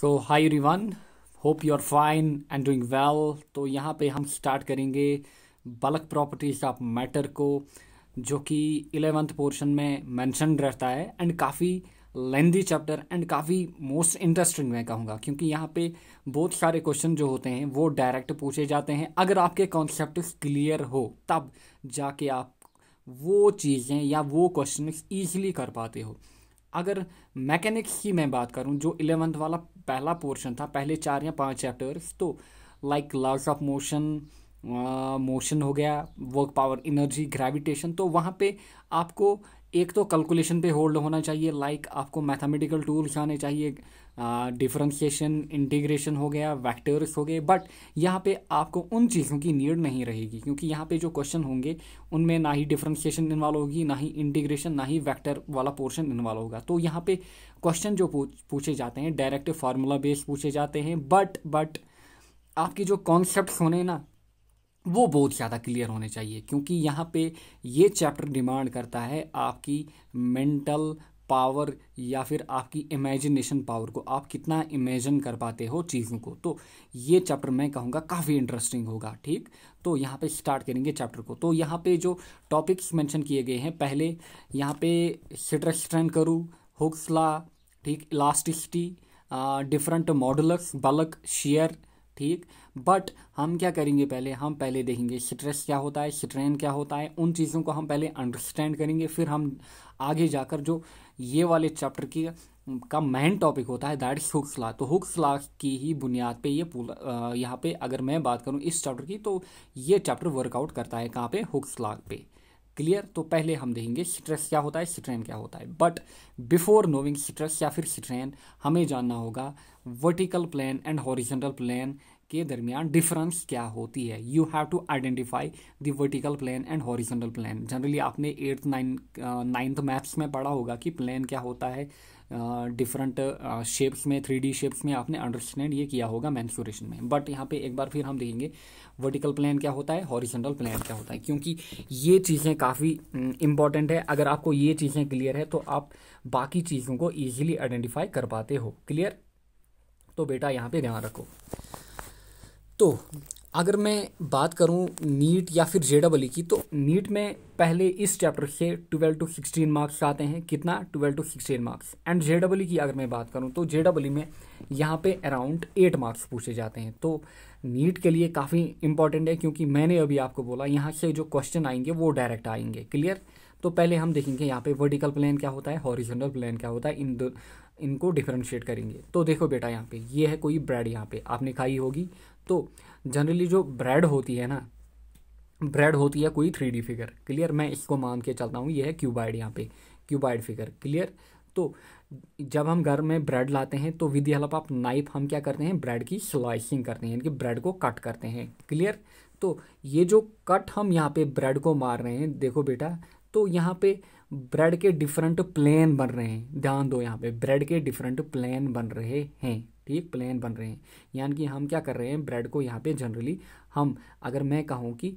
so hi everyone hope you are fine and doing well तो यहाँ पे हम स्टार्ट करेंगे बल्क प्रॉपर्टीज ऑफ मैटर को जो कि इलेवेंथ पोर्शन में मैंशन रहता है एंड काफ़ी लेंदी चैप्टर एंड काफ़ी मोस्ट इंटरेस्टिंग मैं कहूँगा क्योंकि यहाँ पे बहुत सारे क्वेश्चन जो होते हैं वो डायरेक्ट पूछे जाते हैं अगर आपके कॉन्सेप्ट क्लियर हो तब जाके आप वो चीज़ें या वो क्वेश्चन ईजिली कर पाते हो अगर मैकेनिक की मैं बात करूँ जो इलेवंथ वाला पहला पोर्शन था पहले चार या पाँच चैप्टर्स तो like laws of motion motion हो गया वर्क पावर इनर्जी ग्रेविटेशन तो वहाँ पे आपको एक तो कैलकुलेशन पे होल्ड होना चाहिए लाइक like आपको मैथमेटिकल टूल्स आने चाहिए डिफ्रेंशिएशन इंटीग्रेशन हो गया वैक्टर्स हो गए बट यहाँ पे आपको उन चीज़ों की नीड नहीं रहेगी क्योंकि यहाँ पे जो क्वेश्चन होंगे उनमें ना ही डिफ्रेंशिएशन इन्वॉल्व होगी ना ही इंटीग्रेशन ना ही वैक्टर वाला पोर्शन इन्वॉल्व होगा तो यहाँ पे क्वेश्चन जो पूछे जाते हैं डायरेक्ट फार्मूला बेस पूछे जाते हैं बट बट आपके जो कॉन्सेप्ट होने ना वो बहुत ज़्यादा क्लियर होने चाहिए क्योंकि यहाँ पे ये चैप्टर डिमांड करता है आपकी मेंटल पावर या फिर आपकी इमेजिनेशन पावर को आप कितना इमेजिन कर पाते हो चीज़ों को तो ये चैप्टर मैं कहूँगा काफ़ी इंटरेस्टिंग होगा ठीक तो यहाँ पे स्टार्ट करेंगे चैप्टर को तो यहाँ पे जो टॉपिक्स मेंशन किए गए हैं पहले यहाँ पे सिटर स्ट्रेंड करूँ हुक्सला ठीक elasticity different models bulk shear ठीक बट हम क्या करेंगे पहले हम पहले देखेंगे स्ट्रेस क्या होता है स्ट्रेन क्या होता है उन चीज़ों को हम पहले अंडरस्टैंड करेंगे फिर हम आगे जाकर जो ये वाले चैप्टर की का मेन टॉपिक होता है दैट हुक्स लॉ तो हुक्स लॉ की ही बुनियाद पे ये पूरा यहाँ पे अगर मैं बात करूँ इस चैप्टर की तो ये चैप्टर वर्कआउट करता है कहाँ पे हुक्स लॉ पे क्लियर तो पहले हम देखेंगे स्ट्रेस क्या होता है स्ट्रेन क्या होता है बट बिफोर नोविंग स्ट्रेस या फिर स्ट्रेन हमें जानना होगा vertical plane and horizontal plane के दरमियान डिफरेंस क्या होती है you have to identify the vertical plane and horizontal plane generally आपने एट्थ नाइन नाइन्थ मैथ्स में पढ़ा होगा कि प्लेन क्या होता है डिफरेंट uh, शेप्स uh, में थ्री डी शेप्स में आपने अंडरस्टैंड ये किया होगा मैंसुरेशन में बट यहाँ पे एक बार फिर हम देखेंगे वर्टिकल प्लान क्या होता है हॉरिजेंटल प्लान क्या होता है क्योंकि ये चीज़ें काफ़ी इंपॉर्टेंट है अगर आपको ये चीज़ें क्लियर है तो आप बाकी चीज़ों को ईजिली आइडेंटिफाई कर पाते हो क्लियर तो बेटा यहाँ पर ध्यान रखो तो अगर मैं बात करूं नीट या फिर जे डबल की तो नीट में पहले इस चैप्टर से 12 टू 16 मार्क्स आते हैं कितना 12 to 16 marks and J double की अगर मैं बात करूं तो जे डबल में यहाँ पे अराउंड 8 मार्क्स पूछे जाते हैं तो नीट के लिए काफ़ी इंपॉर्टेंट है क्योंकि मैंने अभी आपको बोला यहाँ से जो क्वेश्चन आएंगे वो डायरेक्ट आएंगे क्लियर तो पहले हम देखेंगे यहाँ पे वर्टिकल प्लान क्या होता है हॉरिजेंटल प्लान क्या होता है इन दो इनको डिफ्रेंशिएट करेंगे तो देखो बेटा यहाँ पे ये है कोई ब्रेड यहाँ पे आपने खाई होगी तो जनरली जो ब्रेड होती है ना ब्रेड होती है कोई थ्री फिगर क्लियर मैं इसको मान के चलता हूँ ये है क्यूबाइड यहाँ पे क्यूबाइड फिगर क्लियर तो जब हम घर में ब्रेड लाते हैं तो विद हेल्प ऑफ नाइफ हम क्या करते हैं ब्रेड की स्लाइसिंग करते हैं यानी कि ब्रेड को कट करते हैं क्लियर तो ये जो कट हम यहाँ पे ब्रेड को मार रहे हैं देखो बेटा तो यहाँ पे ब्रेड के डिफरेंट प्लेन बन रहे हैं ध्यान दो यहाँ पे ब्रेड के डिफरेंट प्लेन बन रहे हैं ठीक प्लेन बन रहे हैं यानी कि हम क्या कर रहे हैं ब्रेड को यहाँ पे जनरली हम अगर मैं कहूँ कि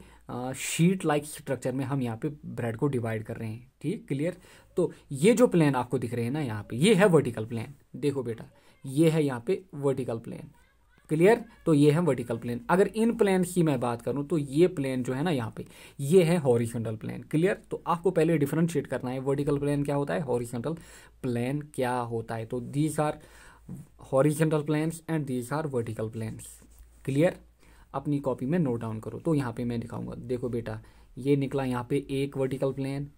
शीट लाइक स्ट्रक्चर में हम यहाँ पे ब्रेड को डिवाइड कर रहे हैं ठीक क्लियर तो ये जो प्लेन आपको दिख रहे हैं ना यहाँ पे ये है वर्टिकल प्लेन देखो बेटा ये है यहाँ पे वर्टिकल प्लेन क्लियर तो ये है वर्टिकल प्लेन अगर इन प्लेन की मैं बात करूं तो ये प्लेन जो है ना यहाँ पे ये है हॉरिजॉन्टल प्लेन क्लियर तो आपको पहले डिफ्रेंशिएट करना है वर्टिकल प्लेन क्या होता है हॉरिजॉन्टल प्लेन क्या होता है तो these are horizontal planes and these are vertical planes clear अपनी कॉपी में नोट डाउन करो तो यहाँ पे मैं दिखाऊंगा देखो बेटा ये निकला यहाँ पे एक वर्टिकल प्लेन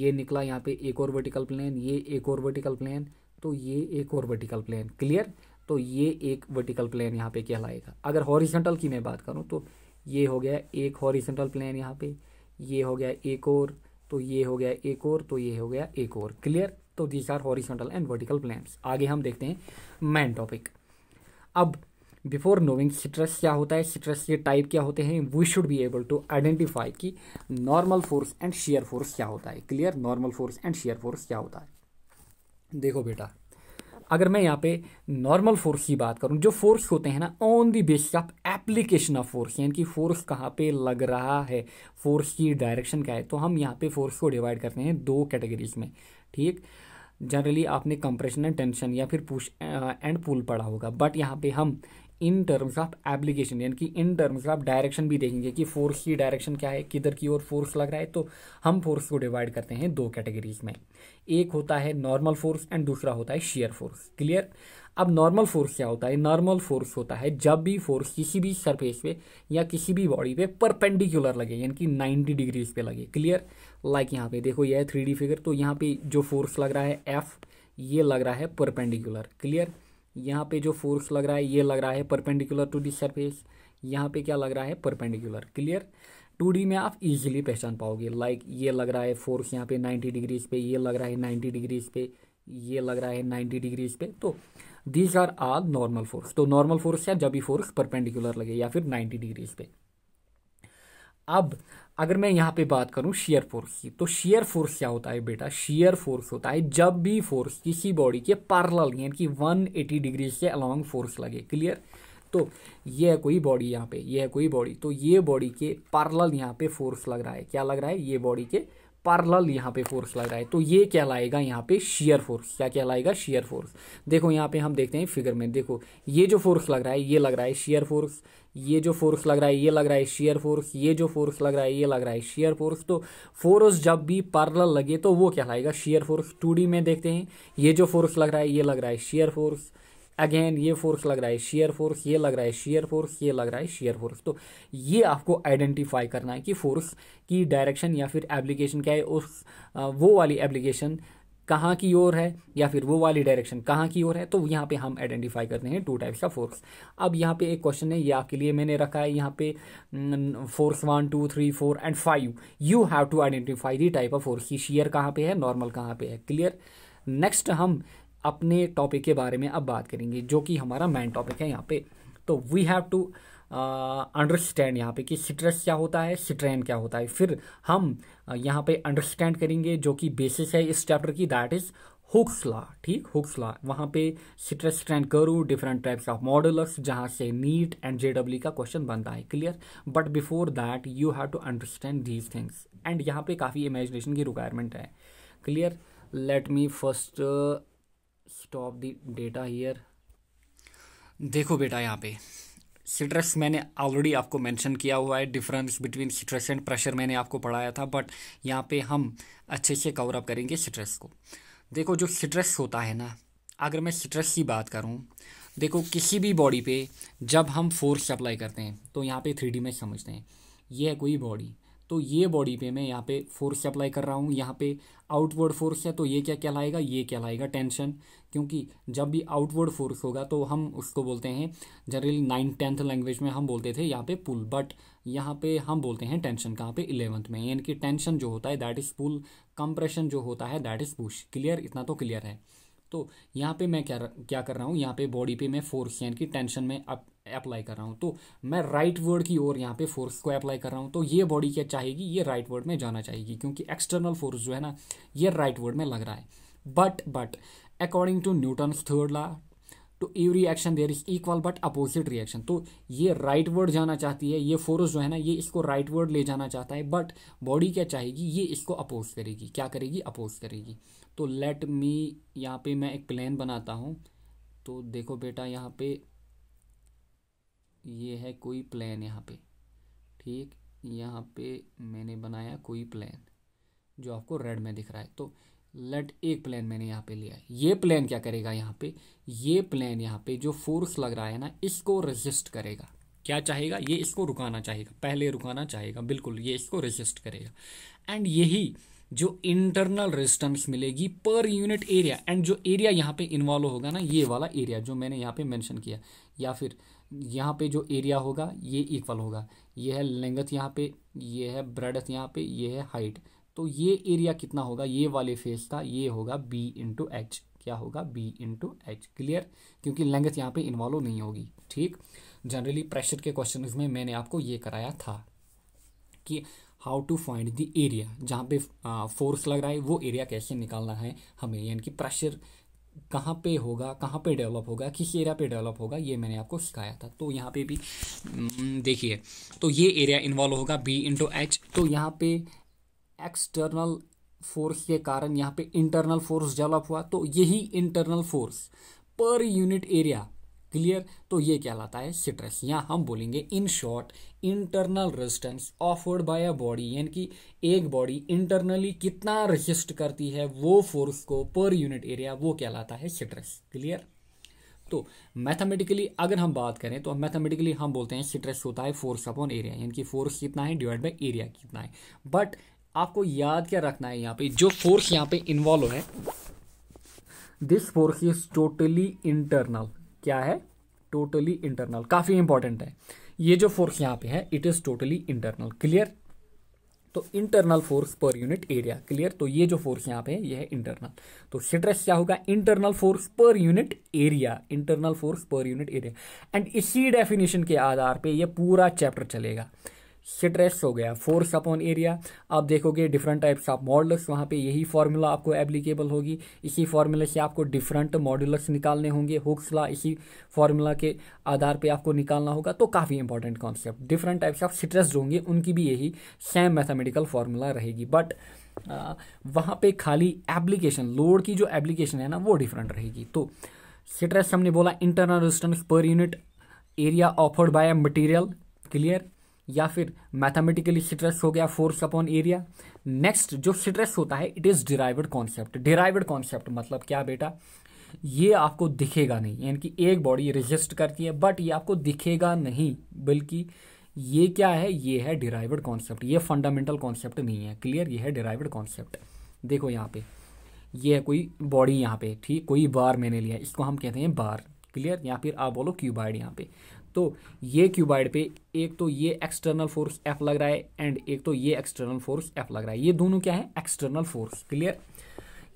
ये निकला यहाँ पे एक और वर्टिकल प्लेन ये एक और वर्टिकल प्लेन तो ये एक और वर्टिकल प्लेन क्लियर तो ये एक वर्टिकल प्लेन यहाँ पे कहलाएगा अगर हॉरिजेंटल की मैं बात करूँ तो ये हो गया एक हॉरिजेंटल प्लेन यहाँ पे ये हो गया एक और तो ये हो गया एक और तो ये हो गया एक और क्लियर तो these are horizontal and vertical planes आगे हम देखते हैं मैन टॉपिक अब बिफोर नोविंग सिट्रस क्या होता है सिट्रस के टाइप क्या होते हैं we should be able to identify कि normal force and shear force क्या होता है clear normal force and shear force क्या होता है देखो बेटा अगर मैं यहाँ पे नॉर्मल फोर्स की बात करूँ जो फोर्स होते हैं ना on the basis of application of force यानी कि फोर्स कहाँ पे लग रहा है फोर्स की डायरेक्शन क्या है तो हम यहाँ पे फोर्स को डिवाइड करते हैं दो कैटेगरीज में ठीक जनरली आपने कंप्रेशन एंड टेंशन या फिर पुश एंड पुल पढ़ा होगा बट यहाँ पे हम इन टर्म्स ऑफ एप्लीकेशन यानी कि इन टर्म्स ऑफ डायरेक्शन भी देखेंगे कि फोर्स की डायरेक्शन क्या है किधर की ओर फोर्स लग रहा है तो हम फोर्स को डिवाइड करते हैं दो कैटेगरीज में एक होता है नॉर्मल फोर्स एंड दूसरा होता है शेयर फोर्स क्लियर अब नॉर्मल फोर्स क्या होता है नॉर्मल फोर्स होता है जब भी फोर्स किसी भी सरफेस पे या किसी भी बॉडी पे परपेंडिकुलर लगे यानी कि 90 डिग्रीज पे लगे क्लियर लाइक यहाँ पे देखो ये है थ्री फिगर तो यहाँ पे जो फोर्स लग रहा है एफ ये लग रहा है परपेंडिकुलर क्लियर यहाँ पे जो फोर्स लग रहा है ये लग रहा है परपेंडिकुलर टू दी सरफेस यहाँ पे क्या लग रहा है परपेंडिकुलर क्लियर टू में आप इजीली पहचान पाओगे लाइक like ये लग रहा है फोर्स यहाँ पे 90 डिग्रीज पे ये लग रहा है 90 डिग्रीज पे ये लग रहा है 90 डिग्रीज पे तो these are all normal force तो नॉर्मल फोर्स या जब भी फोर्स परपेंडिकुलर लगे या फिर नाइन्टी डिग्रीज पे अब अगर मैं यहाँ पे बात करूँ शेयर फोर्स की तो शेयर फोर्स क्या होता है बेटा शेयर फोर्स होता है जब भी फोर्स किसी बॉडी के पार्लल यानी कि 180 डिग्री के अलॉन्ग फोर्स लगे क्लियर तो ये है कोई बॉडी यहाँ पे ये है कोई बॉडी तो ये बॉडी के पार्लल यहाँ पे फोर्स लग रहा है क्या लग रहा है ये बॉडी के पार्लल यहाँ पे फोर्स लग रहा है तो ये क्या लाएगा यहाँ पे शेयर फोर्स क्या क्या लाएगा शेयर फोर्स देखो यहाँ पे हम देखते हैं फिगर में देखो ये जो फोर्स लग रहा है ये लग रहा है शेयर फोर्स ये जो फोर्स लग रहा है ये लग रहा है शेयर फोर्स ये जो फोर्स लग रहा है ये लग रहा है शेयर फोर्स तो फोर्स जब भी पार्लर लगे तो वो क्या लगेगा शेयर फोर्स टू में देखते हैं ये जो फोर्स लग रहा है ये लग रहा है शेयर फोर्स अगेन ये फोर्स लग रहा है शेयर फोर्स ये लग रहा है शेयर फोर्स ये लग रहा है शेयर फोर्स तो ये आपको आइडेंटिफाई करना है कि फोर्स की डायरेक्शन या फिर एप्लीकेशन क्या है उस वो वाली एप्लीकेशन कहाँ की ओर है या फिर वो वाली डायरेक्शन कहाँ की ओर है तो यहाँ पे हम आइडेंटिफाई करते हैं टू टाइप्स का फोर्स अब यहाँ पे एक क्वेश्चन है ये आपके लिए मैंने रखा है यहाँ पे force one two three four and five you have to identify the type of force की शेयर कहाँ पे है नॉर्मल कहाँ पे है क्लियर नेक्स्ट हम अपने टॉपिक के बारे में अब बात करेंगे जो कि हमारा मेन टॉपिक है यहाँ पे तो वी हैव टू अंडरस्टैंड यहाँ पे कि सिट्रस क्या होता है स्ट्रेन क्या होता है फिर हम यहाँ पे अंडरस्टैंड करेंगे जो कि बेसिस है इस चैप्टर की दैट इज़ हुक्स लॉ ठीक हुक्स लॉ वहाँ पे सिट्रस ट्रेंड करूँ डिफरेंट टाइप्स ऑफ मॉडल्स जहाँ से नीट एंड जे का क्वेश्चन बनता है clear but before that you have to understand these things and यहाँ पे काफ़ी इमेजिनेशन की रिक्वायरमेंट है clear let me first stop the data here देखो बेटा यहाँ पे सिट्रस मैंने ऑलरेडी आपको मेंशन किया हुआ है difference between stress and pressure मैंने आपको पढ़ाया था बट यहाँ पे हम अच्छे से कवर अप करेंगे सिट्रस को देखो जो सिट्रस होता है ना अगर मैं सिट्रस की बात करूँ देखो किसी भी बॉडी पे जब हम फोर्स अप्लाई करते हैं तो यहाँ पे थ्री में समझते हैं ये है कोई बॉडी तो ये बॉडी पे मैं यहाँ पे फोर्स अप्लाई कर रहा हूँ यहाँ पे आउटवर्ड फोर्स है तो ये क्या कहलाएगा ये कहलाएगा टेंशन क्योंकि जब भी आउटवर्ड फोर्स होगा तो हम उसको बोलते हैं जनरली नाइन टेंथ लैंग्वेज में हम बोलते थे यहाँ पे पुल बट यहाँ पे हम बोलते हैं टेंशन कहाँ पे इलेवंथ में यानी कि टेंशन जो होता है दैट इज़ पुल कंप्रेशन जो होता है दैट इज़ पुश क्लियर इतना तो क्लियर है तो यहाँ पे मैं क्या क्या कर रहा हूँ यहाँ पे बॉडी पे मैं फोर्स यानी कि टेंशन में अप्लाई कर रहा हूँ तो मैं राइट वर्ड की ओर यहाँ पे फोर्स को अप्लाई कर रहा हूँ तो ये बॉडी क्या चाहेगी ये राइट वर्ड में जाना चाहेगी क्योंकि एक्सटर्नल फोर्स जो है ना ये राइट वर्ड में लग रहा है but but according to Newton third law to every action there is equal but opposite reaction तो ये राइट वर्ड जाना चाहती है ये फोर्स जो है ना ये इसको राइट वर्ड ले जाना चाहता है बट बॉडी क्या चाहेगी ये इसको अपोज करेगी क्या करेगी अपोज करेगी तो लेट मी यहाँ पे मैं एक प्लान बनाता हूँ तो देखो बेटा यहाँ पे ये है कोई प्लान यहाँ पे ठीक यहाँ पे मैंने बनाया कोई प्लान जो आपको रेड में दिख रहा है तो लेट एक प्लान मैंने यहाँ पे लिया है ये प्लान क्या करेगा यहाँ पे ये प्लान यहाँ पे जो फोर्स लग रहा है ना इसको रजिस्ट करेगा क्या चाहेगा ये इसको रुकाना चाहेगा पहले रुकाना चाहेगा बिल्कुल ये इसको रजिस्ट करेगा एंड यही जो इंटरनल रेजिस्टेंस मिलेगी पर यूनिट एरिया एंड जो एरिया यहाँ पे इन्वॉल्व होगा ना ये वाला एरिया जो मैंने यहाँ पे मेंशन किया या फिर यहाँ पे जो एरिया होगा ये इक्वल होगा ये है लेंगथ यहाँ पे ये है ब्रेडथ यहाँ पे ये है हाइट तो ये एरिया कितना होगा ये वाले फेस का ये होगा बी इंटू एच क्या होगा बी इंटू एच क्लियर क्योंकि लेंगथ यहाँ पे इन्वॉल्व नहीं होगी ठीक जनरली प्रेशर के क्वेश्चन में मैंने आपको ये कराया था कि how to find the area जहाँ पे फोर्स लग रहा है वो एरिया कैसे निकालना है हमें यानी कि प्रेशर कहाँ पे होगा कहाँ पे डेवलप होगा किस एरिया पे डेवलप होगा ये मैंने आपको सिखाया था तो यहाँ पे भी हम्म, देखिए तो ये एरिया इन्वॉल्व होगा बी इंटू एच तो यहाँ पे एक्सटर्नल फोर्स के कारण यहाँ पे इंटरनल फोर्स डेवलप हुआ तो यही internal force per unit area clear तो ये कहलाता है स्ट्रेस या हम बोलेंगे in short internal resistance offered by a body यानी कि एक बॉडी इंटरनली कितना रजिस्ट करती है वो फोर्स को पर यूनिट एरिया वो कहलाता है स्ट्रेस क्लियर तो मैथमेटिकली अगर हम बात करें तो मैथमेटिकली हम बोलते हैं स्ट्रेस होता है फोर्स अपॉन एरिया यानी कि फोर्स कितना है डिवाइड बाई एरिया कितना है बट आपको याद क्या रखना है यहाँ पे जो फोर्स यहाँ पे इन्वॉल्व है this force is totally internal क्या है टोटली इंटरनल काफ़ी इंपॉर्टेंट है ये जो फोर्स यहां पे है it is totally internal clear तो internal force per unit area clear तो ये जो फोर्स यहां पे है ये है इंटरनल तो स्ट्रेस क्या होगा internal force per unit area internal force per unit area and इसी डेफिनेशन के आधार पे ये पूरा चैप्टर चलेगा स्ट्रेस हो गया फोर्स अपॉन एरिया आप देखोगे डिफरेंट टाइप्स ऑफ मॉडल्स वहाँ पे यही फार्मूला आपको एप्लीकेबल होगी इसी फार्मूले से आपको डिफरेंट मॉडल्स निकालने होंगे हुक्सला इसी फार्मूला के आधार पे आपको निकालना होगा तो काफ़ी important concept different types of stress जो होंगे उनकी भी यही सेम मैथामेटिकल फार्मूला रहेगी बट वहाँ पर खाली एप्लीकेशन लोड की जो एप्लीकेशन है ना वो डिफरेंट रहेगी तो स्ट्रेस हमने बोला internal resistance per unit area offered by material clear या फिर मैथमेटिकली स्ट्रेस हो गया फोर्स अपॉन एरिया नेक्स्ट जो स्ट्रेस होता है it is derived concept derived concept मतलब क्या बेटा ये आपको दिखेगा नहीं यानी कि एक बॉडी रेजिस्ट करती है बट ये आपको दिखेगा नहीं बल्कि ये क्या है ये है डिराइवड कॉन्सेप्ट ये फंडामेंटल कॉन्सेप्ट नहीं है क्लियर ये है डिराइवड कॉन्सेप्ट देखो यहाँ पे ये है कोई बॉडी यहाँ पे ठीक कोई बार मैंने लिया इसको हम कहते हैं बार क्लियर या फिर आप बोलो क्यूबाइड यहाँ पे तो ये क्यूबाइड पे एक तो ये एक्सटर्नल फोर्स एफ लग रहा है एंड एक तो ये एक्सटर्नल फोर्स एफ लग रहा है ये दोनों क्या है एक्सटर्नल फोर्स क्लियर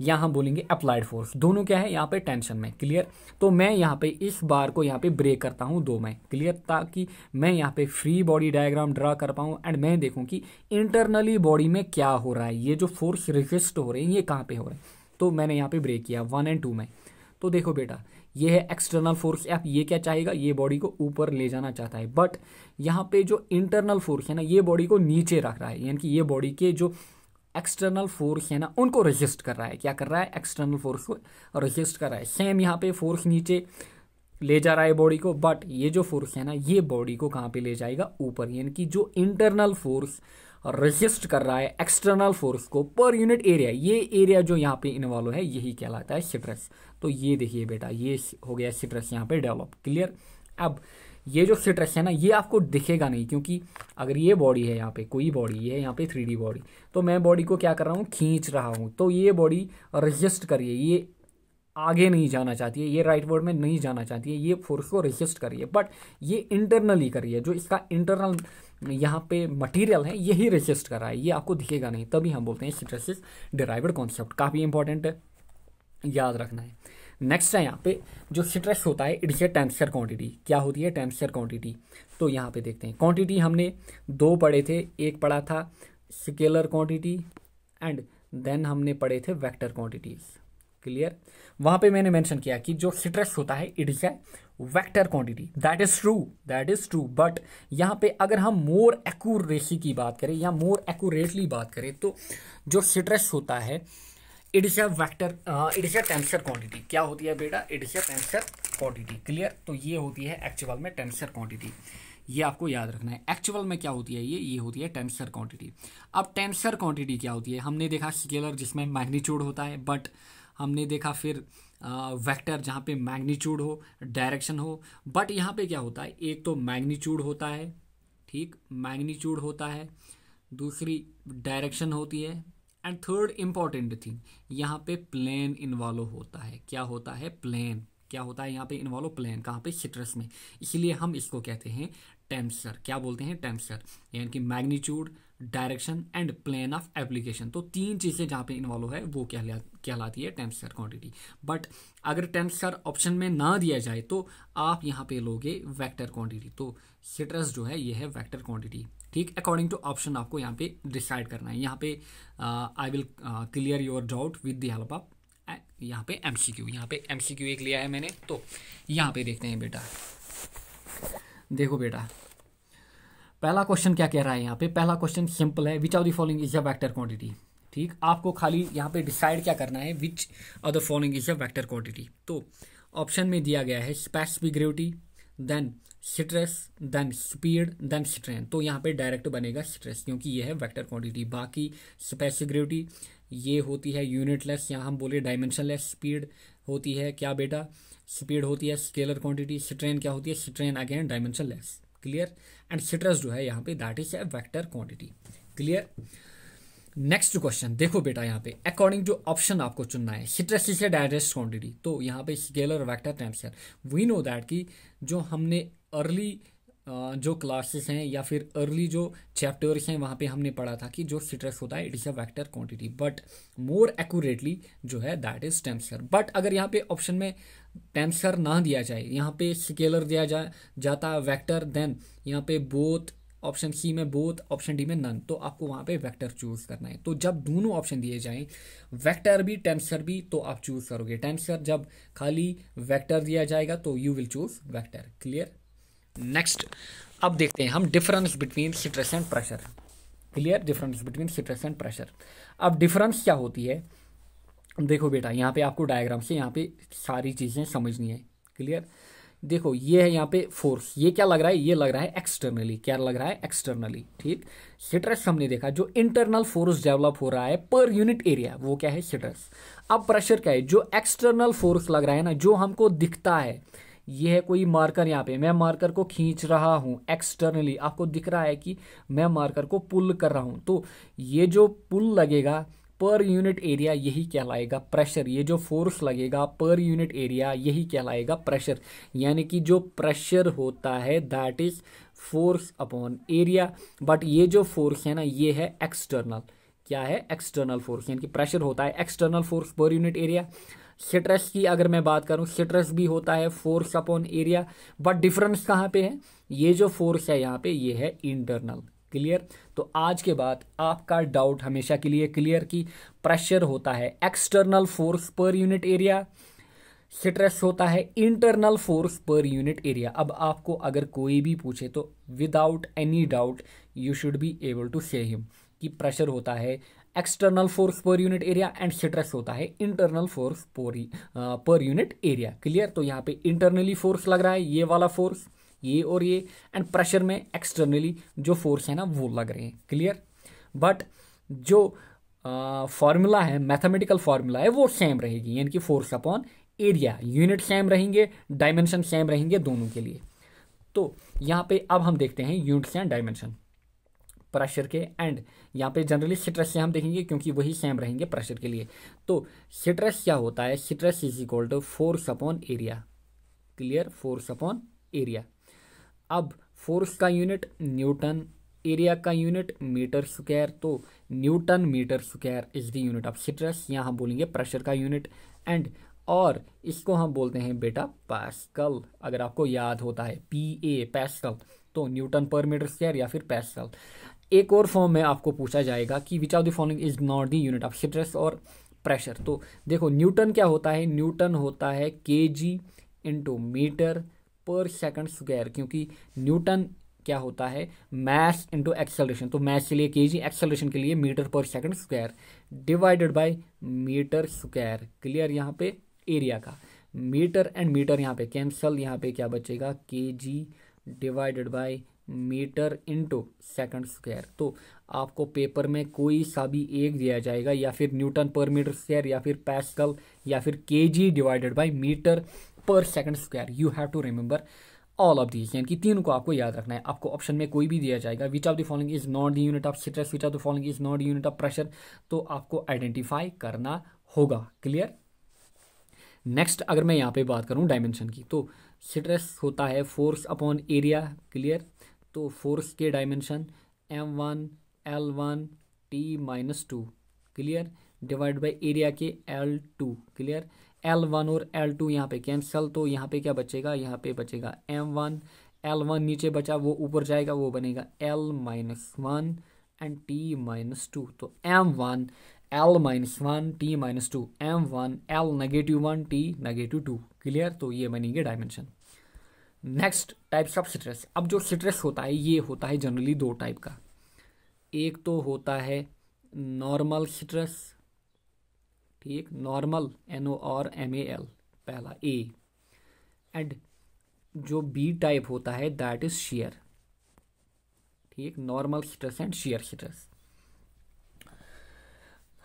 यहाँ हम बोलेंगे अप्लाइड फोर्स दोनों क्या है यहाँ पे टेंशन में क्लियर तो मैं यहाँ पे इस बार को यहाँ पे ब्रेक करता हूँ दो में क्लियर ताकि मैं यहाँ पे फ्री बॉडी डायग्राम ड्रा कर पाऊँ एंड मैं देखूँ कि इंटरनली बॉडी में क्या हो रहा है ये जो फोर्स रिजिस्ट हो रहे हैं ये कहाँ पे हो रहे हैं तो मैंने यहाँ पे ब्रेक किया वन एंड टू में तो देखो बेटा ये है एक्सटर्नल फोर्स एफ ये क्या चाहेगा ये बॉडी को ऊपर ले जाना चाहता है बट यहाँ पे जो इंटरनल फोर्स है ना ये बॉडी को नीचे रख रहा है यानी कि ये बॉडी के जो एक्सटर्नल फोर्स है ना उनको रजिस्ट कर रहा है क्या कर रहा है एक्सटर्नल फोर्स को रजिस्ट कर रहा है सेम यहाँ पे फोर्स नीचे ले जा रहा है बॉडी को बट ये जो फोर्स है ना ये बॉडी को कहाँ पे ले जाएगा ऊपर यानी कि जो इंटरनल फोर्स रजिस्ट कर रहा है एक्सटर्नल फोर्स को पर यूनिट एरिया ये एरिया जो यहाँ पे इन्वॉल्व है यही कहलाता है स्ट्रेस तो ये देखिए बेटा ये हो गया स्ट्रेस यहाँ पे डेवलप क्लियर अब ये जो स्ट्रेस है ना ये आपको दिखेगा नहीं क्योंकि अगर ये बॉडी है यहाँ पे कोई बॉडी है यहाँ पे थ्री बॉडी तो मैं बॉडी को क्या कर रहा हूँ खींच रहा हूँ तो ये बॉडी रजिस्ट करिए ये आगे नहीं जाना चाहती है ये राइट वर्ड में नहीं जाना चाहती है ये फोर्स को रजिस्ट कर रही है बट ये इंटरनली कर रही है जो इसका इंटरनल यहाँ पे मटेरियल है यही रजिस्ट कर रहा है ये आपको दिखेगा नहीं तभी हम बोलते हैं स्ट्रेसिस डिराइवड कॉन्सेप्ट काफ़ी इंपॉर्टेंट है याद रखना है नेक्स्ट है यहाँ पे जो स्ट्रेस होता है इट्स ए टेंसर क्वांटिटी क्या होती है टेंसर क्वांटिटी तो यहाँ पे देखते हैं क्वांटिटी हमने दो पढ़े थे एक पढ़ा था स्केलर क्वांटिटी एंड देन हमने पढ़े थे वैक्टर क्वांटिटीज़ क्लियर वहां पे मैंने मेंशन किया कि जो स्ट्रेस होता है it is a vector quantity that is true that is true but यहाँ पे अगर हम मोर एक्यूरेसी की बात करें या मोर एक्यूरेटली बात करें तो जो स्ट्रेस होता है it is a vector it is a tensor quantity क्या होती है बेटा it is a tensor quantity clear तो ये होती है एक्चुअल में टेंसर क्वांटिटी ये आपको याद रखना है एक्चुअल में क्या होती है ये ये होती है टेंसर क्वांटिटी अब टेंसर क्वांटिटी क्या होती है हमने देखा स्केलर जिसमें मैग्नीट्यूड होता है बट हमने देखा फिर वेक्टर जहाँ पे मैग्नीट्यूड हो डायरेक्शन हो बट यहाँ पे क्या होता है एक तो मैग्नीट्यूड होता है ठीक मैग्नीट्यूड होता है दूसरी डायरेक्शन होती है एंड थर्ड इम्पॉर्टेंट थिंग यहाँ पे प्लेन इन्वॉल्व होता है क्या होता है प्लेन क्या होता है यहाँ पे इन्वॉल्व प्लेन कहाँ पे सिट्रस में इसलिए हम इसको कहते हैं टेम्सर क्या बोलते हैं टेम्सर यानी कि magnitude direction and plane of application तो तीन चीज़ें जहाँ पे इन्वॉल्व है वो क्या कहलाती है टेम्सर क्वांटिटी बट अगर टेम्सर ऑप्शन में ना दिया जाए तो आप यहाँ पे लोगे वेक्टर क्वांटिटी तो सिट्रस जो है ये है वेक्टर क्वांटिटी ठीक अकॉर्डिंग टू ऑप्शन आपको यहाँ पे डिसाइड करना है यहाँ पे I will clear your doubt with the help of यहाँ पे एम सी क्यू यहाँ पे एम सी क्यू एक लिया है मैंने तो यहाँ पे देखते हैं बेटा देखो बेटा पहला क्वेश्चन क्या कह रहा है यहाँ पे पहला क्वेश्चन सिंपल है which are the following is a vector quantity ठीक आपको खाली यहाँ पे डिसाइड क्या करना है which are the following is a vector quantity तो ऑप्शन में दिया गया है specific gravity then stress then speed then strength तो यहाँ पे डायरेक्ट बनेगा स्ट्रेस क्योंकि ये है वैक्टर क्वांटिटी बाकी ग्रेविटी ये होती है यूनिटलेस यहाँ हम बोले डायमेंशनलेस स्पीड होती है क्या बेटा स्पीड होती है स्केलर क्वांटिटी स्ट्रेन क्या होती है strain again dimensionless clear and stress जो है यहाँ पे that is a vector quantity clear next question देखो बेटा यहाँ पे अकॉर्डिंग जो ऑप्शन आपको चुनना है stress is a direst quantity तो यहाँ पे scalar vector tensor we know that कि जो हमने अर्ली जो क्लासेस हैं या फिर अर्ली जो चैप्टर्स हैं वहाँ पे हमने पढ़ा था कि जो सिट्रस होता है it is a vector quantity but more accurately जो है दैट इज टेम्सर बट अगर यहाँ पे ऑप्शन में टेम्सर ना दिया जाए यहाँ पे स्केलर दिया जा जाता वैक्टर देन यहाँ पे बोथ ऑप्शन सी में बोथ ऑप्शन डी में नन तो आपको वहाँ पे वेक्टर चूज़ करना है तो जब दोनों ऑप्शन दिए जाएं वेक्टर भी टेंसर भी तो आप चूज़ करोगे टेंसर जब खाली वेक्टर दिया जाएगा तो you will choose vector clear next अब देखते हैं हम difference between stress and pressure clear difference between stress and pressure अब डिफरेंस क्या होती है देखो बेटा यहाँ पे आपको डायग्राम से यहाँ पे सारी चीज़ें समझनी है क्लियर देखो ये है यहाँ पे फोर्स ये क्या लग रहा है ये लग रहा है एक्सटर्नली क्या लग रहा है एक्सटर्नली ठीक स्ट्रेस हमने देखा जो इंटरनल फोर्स डेवलप हो रहा है पर यूनिट एरिया वो क्या है स्ट्रेस अब प्रेशर क्या है जो एक्सटर्नल फोर्स लग रहा है ना जो हमको दिखता है ये है कोई मार्कर यहाँ पे मैं मार्कर को खींच रहा हूँ एक्सटर्नली आपको दिख रहा है कि मैं मार्कर को पुल कर रहा हूँ तो ये जो पुल लगेगा पर यूनिट एरिया यही कहलाएगा प्रेशर ये जो फोर्स लगेगा पर यूनिट एरिया यही कहलाएगा प्रेशर यानी कि जो प्रेशर होता है that is force upon area but ये जो फोर्स है ना ये है एक्सटर्नल क्या है एक्सटर्नल फोर्स यानी कि प्रेशर होता है external force per unit area stress की अगर मैं बात करूं सिट्रस भी होता है force upon area but difference कहाँ पे है ये जो फोर्स है यहाँ पे ये है इंटरनल क्लियर तो आज के बाद आपका डाउट हमेशा के लिए क्लियर की प्रेशर होता है external force per unit area stress होता है internal force per unit area अब आपको अगर कोई भी पूछे तो without any doubt you should be able to say him कि प्रेशर होता है external force per unit area and stress होता है internal force per unit area clear तो यहाँ पे इंटरनली फोर्स लग रहा है ये वाला फोर्स ये और ये एंड प्रेशर में एक्सटर्नली जो फोर्स है ना वो लग रहे हैं क्लियर बट जो फॉर्मूला uh, है मैथमेटिकल फार्मूला है वो सेम रहेगी यानी कि force upon area unit same रहेंगे डायमेंशन सेम रहेंगे दोनों के लिए तो यहाँ पे अब हम देखते हैं यूनिट्स एंड डायमेंशन प्रेशर के एंड यहाँ पे जनरली सिट्रस से हम देखेंगे क्योंकि वही सेम रहेंगे प्रेशर के लिए तो सिट्रस क्या होता है stress is equal to force upon area clear force upon area अब फोर्स का यूनिट न्यूटन एरिया का यूनिट मीटर स्क्वायर तो newton metre square is the unit of stress यहाँ हम बोलेंगे प्रेशर का यूनिट एंड और इसको हम बोलते हैं बेटा पैस्कल अगर आपको याद होता है पी ए पैस्कल तो न्यूटन पर मीटर स्क्वायर या फिर पैस्कल एक और फॉर्म में आपको पूछा जाएगा कि which of the following is not the unit of stress और प्रेशर तो देखो न्यूटन क्या होता है न्यूटन होता है K G into metre per second square क्योंकि न्यूटन क्या होता है मैस इंटू एक्सेलरेशन तो मैस के लिए के जी एक्सेलरेशन के लिए metre per second square divided by metre square clear यहाँ पे एरिया का मीटर एंड मीटर यहाँ पे कैंसल यहाँ पे क्या बचेगा K G divided by metre into second square तो आपको पेपर में कोई सा भी एक दिया जाएगा या फिर न्यूटन पर मीटर स्क्वायर या फिर पैस्कल या फिर K G divided by metre per second square you have to remember all of these यानी कि तीन को आपको याद रखना है आपको ऑप्शन में कोई भी दिया जाएगा which of the following is not the unit of stress which of the following is not unit of pressure तो आपको आइडेंटिफाई करना होगा क्लियर नेक्स्ट अगर मैं यहाँ पे बात करूँ डायमेंशन की तो स्ट्रेस होता है फोर्स अपॉन एरिया क्लियर तो फोर्स के dimension M one L one T minus two clear divide by area के L two clear L one और एल टू यहाँ पे कैंसल तो यहाँ पे क्या बचेगा यहाँ पे बचेगा एम वन एल वन नीचे बचा वो ऊपर जाएगा वो बनेगा L minus one and T minus two तो M one L minus one T minus two M one L negative one T negative two clear तो ये बनेंगे dimension next types of stress अब जो स्ट्रेस होता है ये होता है जनरली दो टाइप का एक तो होता है नॉर्मल स्ट्रेस ठीक normal N O R M A L पहला ए एंड जो बी टाइप होता है दैट इज शेयर ठीक normal stress and shear stress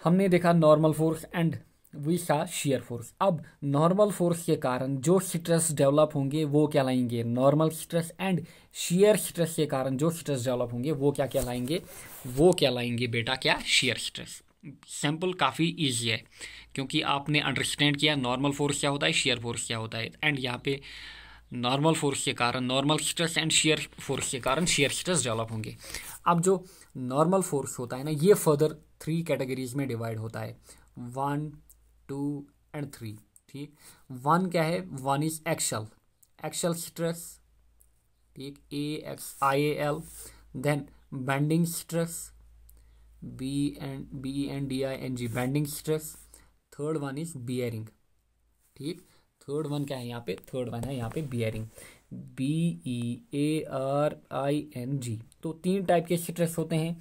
हमने देखा normal force and we saw shear force अब नॉर्मल फोर्स के कारण जो स्ट्रेस डेवलप होंगे वो क्या लाएंगे normal stress and shear stress के कारण जो स्ट्रेस डेवलप होंगे वो क्या क्या लाएंगे वो क्या लाएंगे बेटा क्या शेयर स्ट्रेस सैंपल काफ़ी ईजी है क्योंकि आपने अंडरस्टैंड किया नॉर्मल फोर्स क्या होता है शेयर फोर्स क्या होता है एंड यहाँ पे नॉर्मल फोर्स के कारण normal stress and shear force के कारण शेयर स्ट्रेस डेवलप होंगे अब जो नॉर्मल फोर्स होता है ना ये फर्दर थ्री कैटेगरीज में डिवाइड होता है वन टू एंड थ्री ठीक वन क्या है one is axial axial stress ठीक A X I A L then bending stress B and B and D I N G bending stress third one is bearing ठीक third one क्या है यहाँ पे third one है यहाँ पे bearing B E A R I N G तो तीन टाइप के स्ट्रेस होते हैं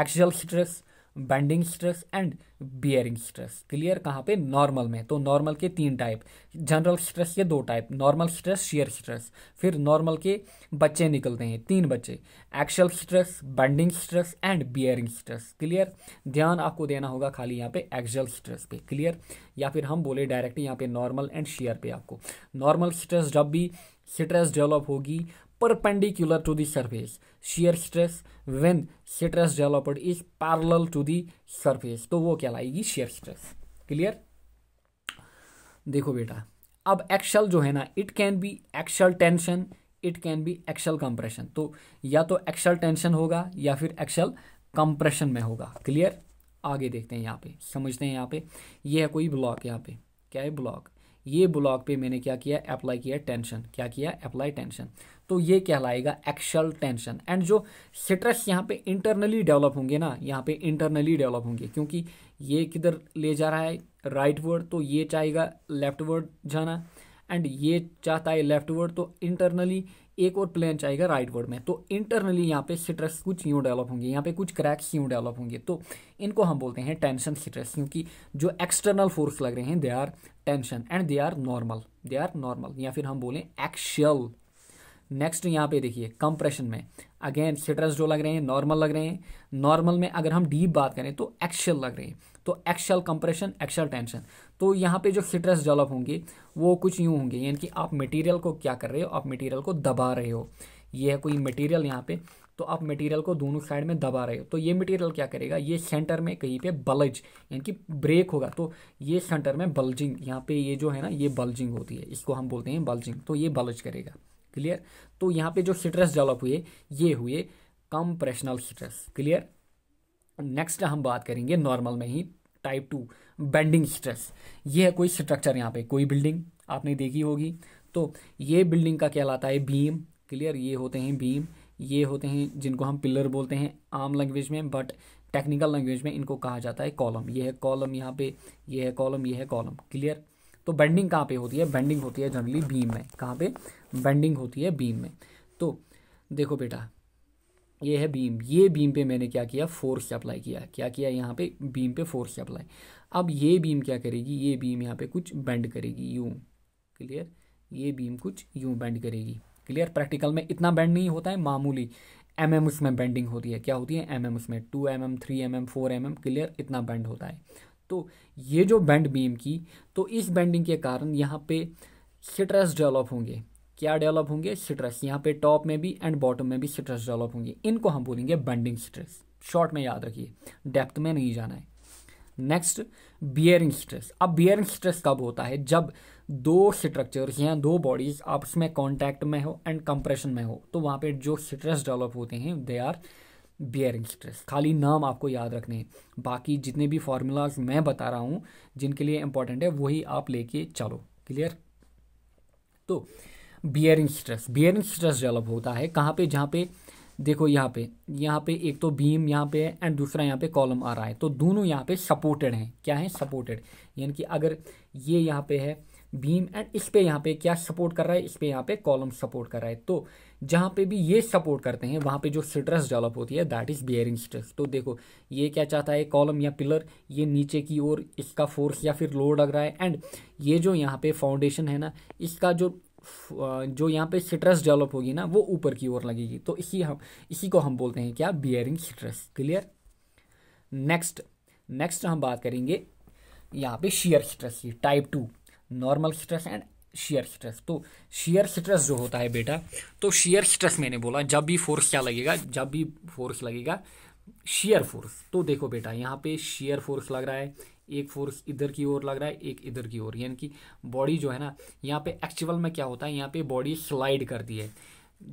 axial stress bending stress and bearing stress clear कहाँ पे नॉर्मल में तो नॉर्मल के तीन टाइप जनरल स्ट्रेस के दो type normal stress shear stress फिर नॉर्मल के बच्चे निकलते हैं तीन बच्चे axial stress bending stress and bearing stress clear ध्यान आपको देना होगा खाली यहाँ पे एक्शल स्ट्रेस पे क्लियर या फिर हम बोले डायरेक्ट यहाँ पे नॉर्मल एंड शेयर पे आपको नॉर्मल स्ट्रेस जब भी स्ट्रेस डेवलप होगी perpendicular to the surface shear stress when stress developed is parallel to the surface तो वो क्या लाएगी shear stress क्लियर देखो बेटा अब एक्शल जो है ना it can be axial tension it can be axial compression तो या तो एक्शल टेंशन होगा या फिर एक्शल कंप्रेशन में होगा क्लियर आगे देखते हैं यहाँ पे समझते हैं यहाँ पे ये यह है कोई ब्लॉक यहाँ पे क्या है ब्लॉक ये ब्लॉक पे मैंने क्या किया अप्लाई किया टेंशन क्या किया अप्लाई टेंशन तो ये कहलाएगा एक्शल टेंशन एंड जो स्ट्रेस यहाँ पे इंटरनली डेवलप होंगे ना यहाँ पे इंटरनली डेवलप होंगे क्योंकि ये किधर ले जा रहा है राइट वर्ड तो ये चाहेगा लेफ्ट वर्ड जाना एंड ये चाहता है लेफ्ट वर्ड तो इंटरनली एक और प्लेन चाहिएगा राइट वर्ड में तो इंटरनली यहाँ पे सिट्रस कुछ यूँ डेवलप होंगे यहाँ पे कुछ क्रैक्स यूँ डेवलप होंगे तो इनको हम बोलते हैं टेंशन सिट्रस क्योंकि जो एक्सटर्नल फोर्स लग रहे हैं they are tension and they are normal they are normal या फिर हम बोलें एक्शल नेक्स्ट यहाँ पे देखिए कंप्रेशन में अगेन सिट्रस जो लग रहे हैं नॉर्मल लग रहे हैं नॉर्मल में अगर हम डीप बात करें तो एक्शल लग रहे हैं तो एक्शल कंप्रेशन एक्शल टेंशन तो यहाँ पे जो हिटर्स डेवलप होंगे वो कुछ यूँ होंगे यानी कि आप मटेरियल को क्या कर रहे हो आप मटेरियल को दबा रहे हो ये है कोई मटेरियल यहाँ पे तो आप मटेरियल को दोनों साइड में दबा रहे हो तो ये मटेरियल क्या करेगा ये सेंटर में कहीं पे बल्ज यानी कि ब्रेक होगा तो ये सेंटर में बल्जिंग यहाँ पे ये जो है ना ये बल्जिंग होती है इसको हम बोलते हैं बल्जिंग तो ये बल्ज करेगा क्लियर तो यहाँ पे जो स्ट्रेस डेवलप हुए ये हुए कंप्रेशनल स्ट्रेस क्लियर नेक्स्ट हम बात करेंगे नॉर्मल में ही टाइप टू बेंडिंग स्ट्रेस ये है कोई स्ट्रक्चर यहाँ पे कोई बिल्डिंग आपने देखी होगी तो ये बिल्डिंग का कहलाता है बीम क्लियर ये होते हैं बीम ये होते हैं जिनको हम पिलर बोलते हैं आम लैंग्वेज में बट टेक्निकल लैंग्वेज में इनको कहा जाता है कॉलम ये है कॉलम यहाँ पे ये है कॉलम ये है कॉलम क्लियर तो बेंडिंग कहाँ पे होती है बेंडिंग होती है जनरली बीम में कहाँ पे बेंडिंग होती है बीम में तो देखो बेटा ये है बीम ये बीम पे मैंने क्या किया फोर्स अप्लाई किया क्या किया यहाँ पे बीम पे फोर्स अप्लाई अब ये बीम क्या करेगी ये बीम यहाँ पे कुछ बेंड करेगी यूं क्लियर ये बीम कुछ यूं बेंड करेगी क्लियर प्रैक्टिकल में इतना बेंड नहीं होता है मामूली एम एम उसमें बेंडिंग होती है क्या होती है एम एम उसमें two M M three M M four M M clear इतना बेंड होता है तो ये जो बेंड बीम की तो इस बेंडिंग के कारण यहाँ पे स्ट्रेस डेवलप होंगे क्या डेवलप होंगे स्ट्रेस यहाँ पे टॉप में भी एंड बॉटम में भी स्ट्रेस डेवलप होंगे इनको हम बोलेंगे बेंडिंग स्ट्रेस शॉर्ट में याद रखिए डेप्थ में नहीं जाना है नेक्स्ट बियरिंग स्ट्रेस अब बियरिंग स्ट्रेस कब होता है जब दो स्ट्रक्चर्स या दो बॉडीज आपस में कॉन्टैक्ट में हो एंड कंप्रेशन में हो तो वहाँ पे जो स्ट्रेस डेवलप होते हैं दे आर बियरिंग स्ट्रेस खाली नाम आपको याद रखने हैं बाकी जितने भी फार्मूलाज मैं बता रहा हूँ जिनके लिए इंपॉर्टेंट है वही आप लेके चलो क्लियर तो bearing stress bearing stress develop होता है कहाँ पे जहाँ पे देखो यहाँ पे यहाँ पे एक तो बीम यहाँ पे है एंड दूसरा यहाँ पे कॉलम आ रहा है तो दोनों यहाँ पे सपोर्टेड हैं क्या है सपोर्टेड यानी कि अगर ये यहाँ पे है बीम एंड इस पे यहाँ पे क्या सपोर्ट कर रहा है इस पे यहाँ पे कॉलम सपोर्ट कर रहा है तो जहाँ पे भी ये सपोर्ट करते हैं वहाँ पे जो स्ट्रेस डेवलप होती है दैट इज़ बियरिंग स्ट्रेस तो देखो ये क्या चाहता है कॉलम या पिलर ये नीचे की ओर इसका फोर्स या फिर लोड लग रहा है एंड ये जो यहाँ पे फाउंडेशन है ना इसका जो जो यहाँ पे स्ट्रेस डेवलप होगी ना वो ऊपर की ओर लगेगी तो इसी हम इसी को हम बोलते हैं क्या bearing stress clear next next हम बात करेंगे यहाँ पे शेयर स्ट्रेस की type two normal stress and shear stress तो शेयर स्ट्रेस जो होता है बेटा तो शेयर स्ट्रेस मैंने बोला जब भी फोर्स क्या लगेगा जब भी फोर्स लगेगा शेयर फोर्स तो देखो बेटा यहाँ पे शेयर फोर्स लग रहा है एक फोर्स इधर की ओर लग रहा है एक इधर की ओर यानी कि बॉडी जो है ना यहाँ पे एक्चुअल में क्या होता है यहाँ पे बॉडी स्लाइड करती है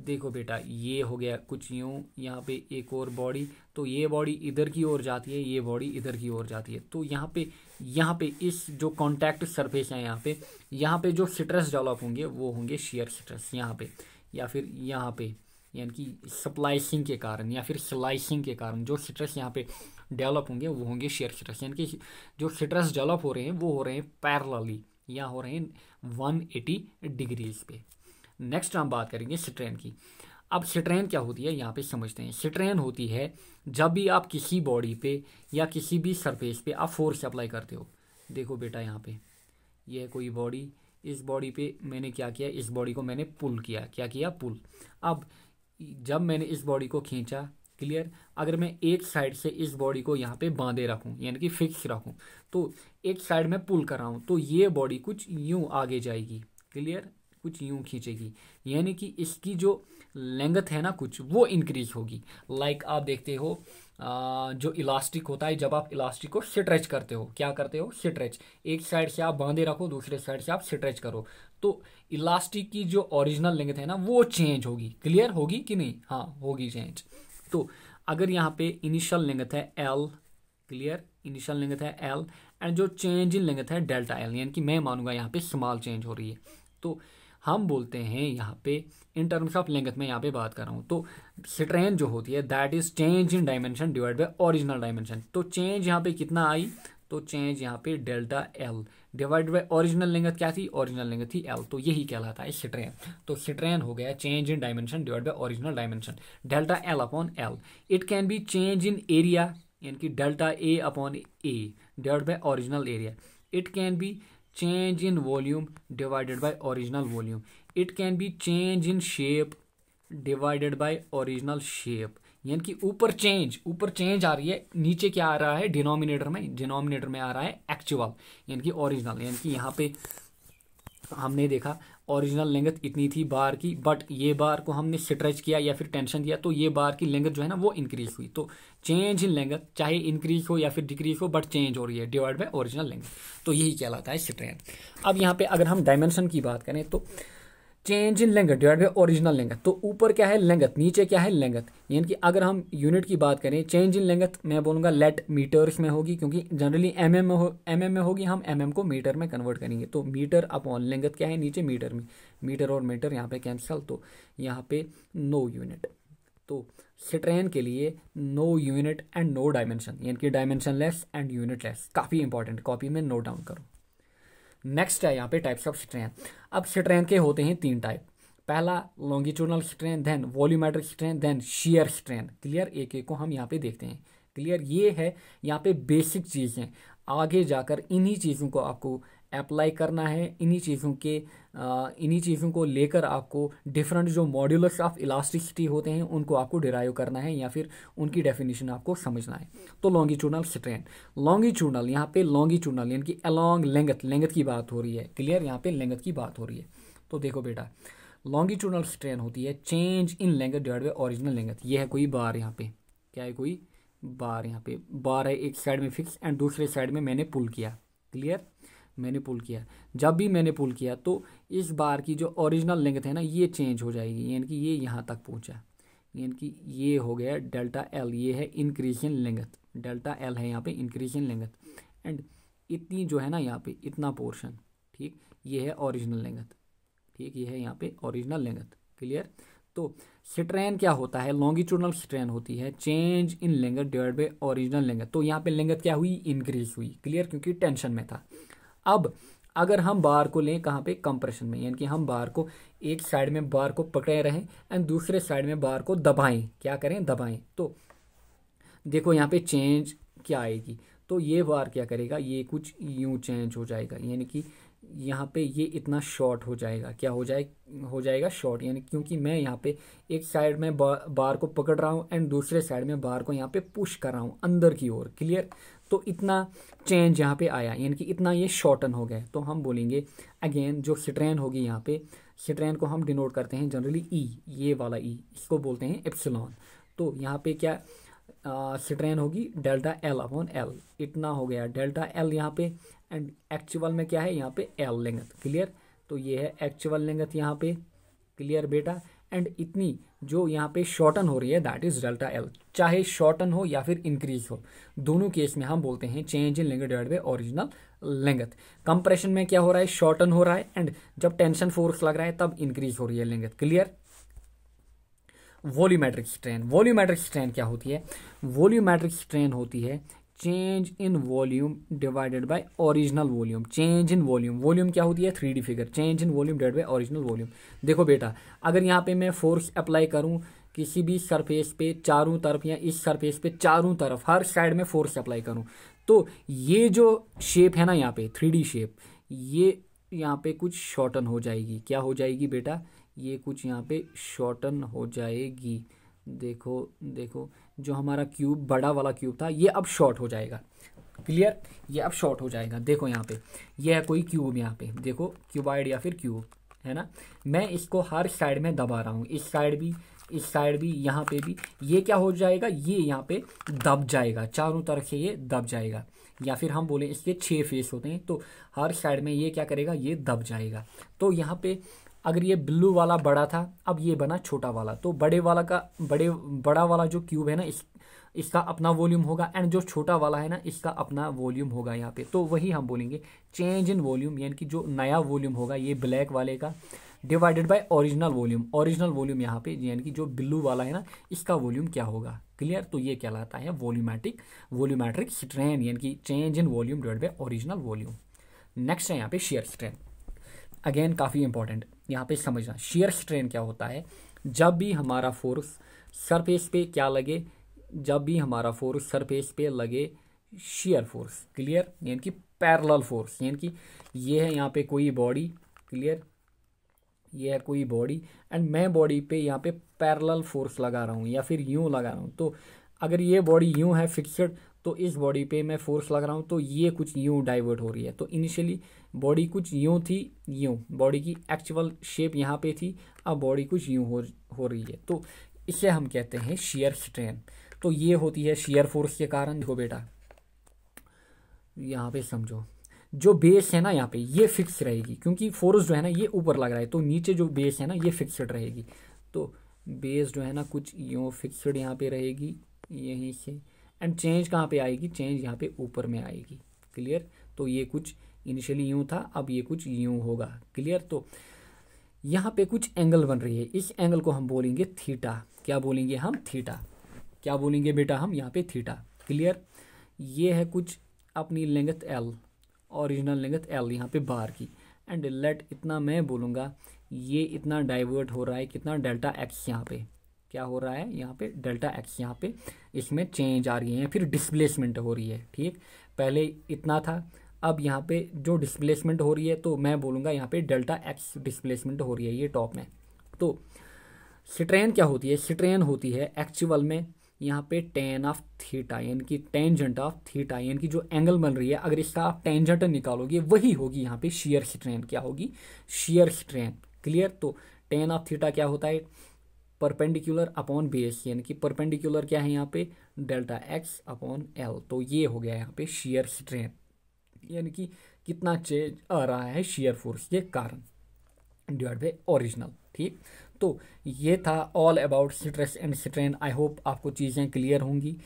देखो बेटा ये हो गया कुछ यूँ यहाँ पे एक और बॉडी तो ये बॉडी इधर की ओर जाती है ये बॉडी इधर की ओर जाती है तो यहाँ पे यहाँ पे इस जो कॉन्टैक्ट सरफेस है यहाँ पे यहाँ पे जो स्ट्रेस डेवलप होंगे वो होंगे शेयर स्ट्रेस यहाँ पे या फिर यहाँ पे यानी कि स्प्लाइसिंग के कारण या फिर स्लाइसिंग के कारण जो स्ट्रेस यहाँ पे डेवलप होंगे वो होंगे शेयर खिटरस यानी कि जो खिटरस डेवलप हो रहे हैं वो हो रहे हैं पैरलली या हो रहे हैं 180 डिग्रीज पे नेक्स्ट हम बात करेंगे स्ट्रेन की अब स्ट्रेन क्या होती है यहाँ पे समझते हैं स्ट्रेन होती है जब भी आप किसी बॉडी पे या किसी भी सरफेस पे आप फोर्स अप्लाई करते हो देखो बेटा यहाँ पे ये यह कोई बॉडी इस बॉडी पे मैंने क्या किया इस बॉडी को मैंने पुल किया क्या किया पुल अब जब मैंने इस बॉडी को खींचा क्लियर अगर मैं एक साइड से इस बॉडी को यहाँ पे बांधे रखूँ यानी कि फिक्स रखूँ तो एक साइड में पुल कराऊँ तो ये बॉडी कुछ यूँ आगे जाएगी क्लियर कुछ यूँ खींचेगी यानी कि इसकी जो लेंगथ है ना कुछ वो इंक्रीज होगी लाइक like आप देखते हो आ, जो इलास्टिक होता है जब आप इलास्टिक को स्ट्रेच करते हो क्या करते हो स्ट्रेच एक साइड से आप बांधे रखो दूसरे साइड से आप स्ट्रेच करो तो इलास्टिक की जो ओरिजिनल लेंगथ है ना वो चेंज होगी क्लियर होगी कि नहीं हाँ होगी चेंज तो अगर यहाँ पे इनिशियल लेंगथ है एल क्लियर इनिशियल लेंगथ है एल एंड जो चेंज इन लेंगथ है डेल्टा एल यानी कि मैं मानूंगा यहाँ पे स्मॉल चेंज हो रही है तो हम बोलते हैं यहाँ पे इन टर्म्स ऑफ लेंगथ में यहाँ पे बात कर रहा हूँ तो स्ट्रेन जो होती है that is change in dimension divide by original dimension तो चेंज यहाँ पे कितना आई तो चेंज यहाँ पे delta L divide by original length क्या थी ओरिजिनल लेंगत थी एल तो यही कहलाता है हिट्रेन तो हिट्रेन हो गया change in dimension divide by original dimension delta L upon L it can be change in area यानी कि delta A upon A divide by original area it can be change in volume divided by original volume it can be change in shape divided by original shape यानी कि ऊपर change ऊपर change आ रही है नीचे क्या आ रहा है डिनोमिनेटर में डिनोमिनेटर में आ रहा है एक्चुअल यानी कि ओरिजिनल यानी कि यहाँ पे हमने देखा ओरिजिनल लेंगथ इतनी थी बार की बट ये बार को हमने स्ट्रेच किया या फिर टेंशन दिया तो ये बार की लेंगथ जो है ना वो इंक्रीज हुई तो चेंज इन लेंगथ चाहे इंक्रीज हो या फिर डिक्रीज हो बट चेंज हो रही है डिवाइड बाय ओरिजिनल लेंगथ तो यही कहलाता है स्ट्रेंथ अब यहाँ पे अगर हम डायमेंशन की बात करें तो change in length divide by original length तो ऊपर क्या है लेंगथ नीचे क्या है लेंगथ यानी कि अगर हम यूनिट की बात करें चेंज इन लेंगथ मैं बोलूँगा लेट मीटर्स में होगी क्योंकि जनरली एम एम में हो एम mm एम में होगी हम एम mm एम को मीटर में कन्वर्ट करेंगे तो मीटर अपॉन लेंगथ क्या है नीचे मीटर में मीटर और मीटर यहाँ पे कैंसल तो यहाँ पे नो यूनिट तो सिट्रेन के लिए no unit and no dimension यानी कि dimensionless and unitless काफ़ी इंपॉर्टेंट कॉपी में नोट डाउन करो नेक्स्ट है यहाँ पे टाइप्स ऑफ स्ट्रेंथ अब स्ट्रेंथ के होते हैं तीन टाइप पहला longitudinal strain then volumetric strain then shear strain clear एक एक को हम यहाँ पे देखते हैं क्लियर ये है यहाँ पे बेसिक चीज़ें आगे जाकर इन्हीं चीज़ों को आपको अप्लाई करना है इन्हीं चीज़ों के इन्हीं चीज़ों को लेकर आपको डिफरेंट जो मॉड्यूल्स ऑफ इलास्टिसिटी होते हैं उनको आपको डिराइव करना है या फिर उनकी डेफिनेशन आपको समझना है तो लॉन्गिट्यूडनल स्ट्रेन लॉन्गिट्यूडनल यहाँ पे लॉन्गिट्यूडनल यानी कि अलॉन्ग लेंगथ लेंगथ की बात हो रही है क्लियर यहाँ पे लेंगथ की बात हो रही है तो देखो बेटा लॉन्गिट्यूडनल स्ट्रेन होती है change in length divide by original length ये है कोई बार यहाँ पे क्या है कोई बार यहाँ पे बार है एक साइड में फिक्स एंड दूसरे साइड में मैंने पुल किया क्लियर मैंने पुल किया जब भी मैंने पुल किया तो इस बार की जो ओरिजिनल लेंथ है ना ये चेंज हो जाएगी यानी कि ये यहाँ तक पहुँचा यानी कि ये हो गया डेल्टा एल ये है इंक्रीजन लेंगथ डेल्टा एल है यहाँ पे इंक्रीजन लेंगथ एंड इतनी जो है ना यहाँ पे इतना पोर्शन ठीक ये है ओरिजिनल लेंगथ ठीक ये है यहाँ पे ओरिजिनल लेंगथ क्लियर तो स्ट्रेन क्या होता है लॉन्गिट्यूडनल स्ट्रेन होती है change in length divide by original length तो यहाँ पे लेंगथ क्या हुई इंक्रीज हुई क्लियर क्योंकि टेंशन में था अब अगर हम बार को लें कहाँ पे कंप्रेशन में यानी कि हम बार को एक साइड में बार को पकड़े रहें एंड दूसरे साइड में बार को दबाएं क्या करें दबाएं तो देखो यहाँ पे चेंज क्या आएगी तो ये बार क्या करेगा ये कुछ यूँ चेंज हो जाएगा यानी कि यहाँ पे ये इतना शॉर्ट हो जाएगा क्या हो जाए हो जाएगा शॉर्ट यानी क्योंकि मैं यहाँ पे एक साइड में बार को पकड़ रहा हूँ एंड दूसरे साइड में बार को यहाँ पे पुश कर रहा हूँ अंदर की ओर क्लियर तो इतना चेंज यहाँ पे आया यानी कि इतना ये शॉर्टन हो गया तो हम बोलेंगे अगेन जो हिट्रैन होगी यहाँ पे हिट्रैन को हम डिनोट करते हैं जनरली ई e, ये वाला ई e, इसको बोलते हैं एप्सिलॉन तो यहाँ पे क्या हिट्रैन होगी डेल्टा एल अपॉन एल इतना हो गया डेल्टा एल यहाँ पे एंड एक्चुअल में क्या है यहाँ पे एल लेंगत क्लियर तो ये है एक्चुअल लेंगत यहाँ पे क्लियर बेटा एंड इतनी जो यहाँ पे शॉर्टन हो रही है दैट इज़ डेल्टा एल चाहे शॉर्टन हो या फिर इंक्रीज हो दोनों केस में हम बोलते हैं change in length divide by original length compression में क्या हो रहा है शॉर्टन हो रहा है एंड जब टेंशन फोर्स लग रहा है तब इंक्रीज हो रही है length clear volumetric strain volumetric strain क्या होती है वॉल्यूमेट्रिक स्ट्रेन होती है change in volume divided by original volume change in volume volume क्या होती है three D figure change in volume divide by original volume देखो बेटा अगर यहाँ पे मैं फोर्स अप्लाई करूँ किसी भी सरफेस पे चारों तरफ या इस सरफेस पे चारों तरफ हर साइड में फोर्स अप्लाई करूँ तो ये जो शेप है ना यहाँ पे थ्री शेप ये यहाँ पे कुछ शॉर्टन हो जाएगी क्या हो जाएगी बेटा ये कुछ यहाँ पे शॉर्टन हो जाएगी देखो देखो जो हमारा क्यूब बड़ा वाला क्यूब था ये अब शॉर्ट हो जाएगा क्लियर ये अब शॉर्ट हो जाएगा देखो यहाँ पे ये है कोई क्यूब यहाँ पे देखो क्यूबाइड या फिर क्यूब है ना मैं इसको हर साइड में दबा रहा हूँ इस साइड भी इस साइड भी यहाँ पे भी ये क्या हो जाएगा ये यहाँ पे दब जाएगा चारों तरफ से ये दब जाएगा या फिर हम बोले इसके छः फेस होते हैं तो हर साइड में ये क्या करेगा ये दब जाएगा तो यहाँ पे अगर ये ब्लू वाला बड़ा था अब ये बना छोटा वाला तो बड़े वाला का बड़े बड़ा वाला जो क्यूब है ना इस इसका अपना वॉल्यूम होगा एंड जो छोटा वाला है ना इसका अपना वॉल्यूम होगा यहाँ पे तो वही हम बोलेंगे चेंज इन वॉल्यूम यानी कि जो नया वॉल्यूम होगा ये ब्लैक वाले का divided by original volume original volume यहाँ पे यानी कि जो बिल्लू वाला है ना इसका वॉल्यूम क्या होगा क्लियर तो ये कहलाता है वॉल्यूमैटिक वॉल्यूमैट्रिक स्ट्रेन यानी कि change in volume divide by original volume next है यहाँ पे शेयर स्ट्रेन अगेन काफ़ी इंपॉर्टेंट यहाँ पे समझना शेयर स्ट्रेन क्या होता है जब भी हमारा फोर्स सरफेस पे क्या लगे जब भी हमारा फोर्स सरफेस पे लगे शेयर फोर्स क्लियर यानी कि पैरल फोर्स यानी कि ये है यहाँ पे कोई बॉडी क्लियर ये है कोई बॉडी एंड मैं बॉडी पे यहाँ पे पैरल फोर्स लगा रहा हूँ या फिर यूँ लगा रहा हूँ तो अगर ये बॉडी यूँ है फिक्सड तो इस बॉडी पे मैं फोर्स लग रहा हूँ तो ये कुछ यूँ डाइवर्ट हो रही है तो इनिशियली बॉडी कुछ यूँ थी यूँ बॉडी की एक्चुअल शेप यहाँ पे थी अब बॉडी कुछ यूँ हो हो रही है तो इसे हम कहते हैं शेयर स्ट्रेन तो ये होती है शेयर फोर्स के कारण देखो बेटा यहाँ पे समझो जो बेस है ना यहाँ पे ये फिक्स रहेगी क्योंकि फोर्स जो है ना ये ऊपर लग रहा है तो नीचे जो बेस है ना ये फिक्सड रहेगी तो बेस जो है ना कुछ यूँ फिक्सड यहाँ पे रहेगी यहीं से एंड चेंज कहाँ पे आएगी चेंज यहाँ पे ऊपर में आएगी क्लियर तो ये कुछ इनिशियली यूँ था अब ये कुछ यूँ होगा क्लियर तो यहाँ पे कुछ एंगल बन रही है इस एंगल को हम बोलेंगे थीटा क्या बोलेंगे हम थीटा क्या बोलेंगे बेटा हम यहाँ पे थीटा क्लियर ये है कुछ अपनी length L original length L यहाँ पे बाहर की एंड लेट इतना मैं बोलूँगा ये इतना डाइवर्ट हो रहा है कितना डेल्टा एक्स यहाँ पे क्या हो रहा है यहाँ पे डेल्टा एक्स यहाँ पे इसमें चेंज आ रही है फिर डिस्प्लेसमेंट हो रही है ठीक पहले इतना था अब यहाँ पे जो डिस्प्लेसमेंट हो रही है तो मैं बोलूँगा यहाँ पे डेल्टा एक्स डिस्प्लेसमेंट हो रही है ये टॉप में तो स्ट्रेन क्या होती है स्ट्रेन होती है एक्चुअल में यहाँ पे टेन ऑफ थीटा यानी कि टेंजेंट ऑफ थीटा यानी कि जो एंगल बन रही है अगर इसका आप टेंजेंट निकालोगे वही होगी यहाँ पे शेयर स्ट्रेन क्या होगी शेयर स्ट्रेन क्लियर तो टेन ऑफ थीटा क्या होता है परपेंडिकुलर अपॉन बेस यानी कि परपेंडिकुलर क्या है यहाँ पे डेल्टा एक्स अपॉन एल तो ये हो गया यहाँ पे शेयर स्ट्रेन यानी कि कितना चेंज आ रहा है शेयर फोर्स के कारण डिवाइड बाई ओरिजिनल ठीक तो ये था all about stress and strain I hope आपको चीज़ें क्लियर होंगी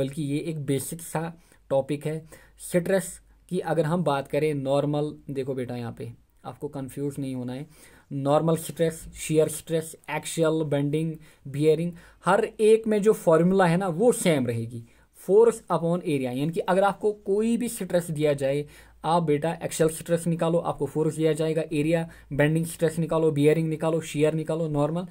बल्कि ये एक बेसिक सा टॉपिक है स्ट्रेस की अगर हम बात करें नॉर्मल देखो बेटा यहाँ पे आपको कंफ्यूज नहीं होना है normal stress shear stress axial bending bearing हर एक में जो फॉर्मूला है ना वो सेम रहेगी फोर्स अपॉन एरिया यानी कि अगर आपको कोई भी स्ट्रेस दिया जाए आप बेटा एक्सेल स्ट्रेस निकालो आपको फोर्स दिया जाएगा एरिया बेंडिंग स्ट्रेस निकालो बियरिंग निकालो शेयर निकालो नॉर्मल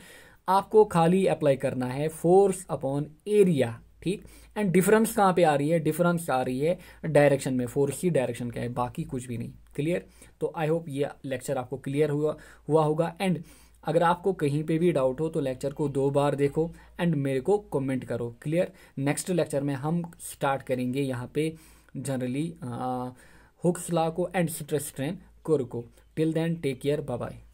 आपको खाली अप्लाई करना है फोर्स अपॉन एरिया ठीक एंड डिफरेंस कहाँ पे आ रही है डिफरेंस आ रही है डायरेक्शन में फोर्स की डायरेक्शन का है बाकी कुछ भी नहीं क्लियर तो आई होप ये लेक्चर आपको क्लियर हुआ हुआ होगा एंड अगर आपको कहीं पे भी डाउट हो तो लेक्चर को दो बार देखो एंड मेरे को कमेंट करो क्लियर नेक्स्ट लेक्चर में हम स्टार्ट करेंगे यहाँ पे जनरली हुक्स ला को एंड स्ट्रेस स्ट्रेन कुर को till then take care bye bye